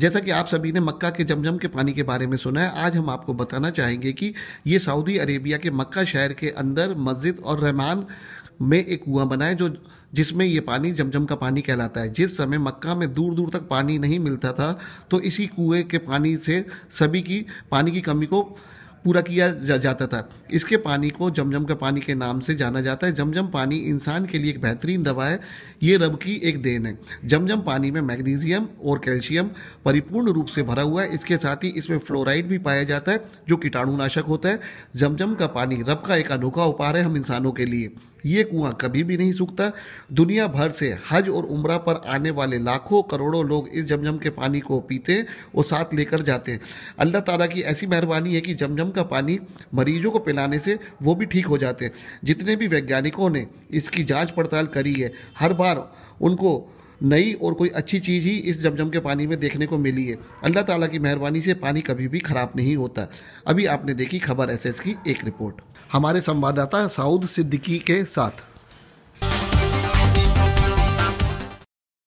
जैसा कि आप सभी ने मक्का के जमजम के पानी के बारे में सुना है आज हम आपको बताना चाहेंगे कि ये सऊदी अरेबिया के मक्का शहर के अंदर मस्जिद और रहमान में एक कुआं बना है जो जिसमें ये पानी जमजम का पानी कहलाता है जिस समय मक्का में दूर दूर तक पानी नहीं मिलता था तो इसी कुएं के पानी से सभी की पानी की कमी को पूरा किया जा, जाता था इसके पानी को जमजम का पानी के नाम से जाना जाता है जमजम पानी इंसान के लिए एक बेहतरीन दवा है ये रब की एक देन है जमजम पानी में मैग्नीशियम और कैल्शियम परिपूर्ण रूप से भरा हुआ है इसके साथ ही इसमें फ्लोराइड भी पाया जाता है जो कीटाणुनाशक होता है जमजम का पानी रब का एक अनोखा उपहार है हम इंसानों के लिए ये कुआं कभी भी नहीं सूखता दुनिया भर से हज और उम्र पर आने वाले लाखों करोड़ों लोग इस जमजम के पानी को पीते हैं और साथ लेकर जाते हैं अल्लाह ताला की ऐसी मेहरबानी है कि जमजम का पानी मरीजों को पिलाने से वो भी ठीक हो जाते हैं जितने भी वैज्ञानिकों ने इसकी जाँच पड़ताल करी है हर बार उनको नई और कोई अच्छी चीज़ ही इस जमजम के पानी में देखने को मिली है अल्लाह ताला की मेहरबानी से पानी कभी भी ख़राब नहीं होता अभी आपने देखी खबर एसएस की एक रिपोर्ट हमारे संवाददाता साउद सिद्दीकी के साथ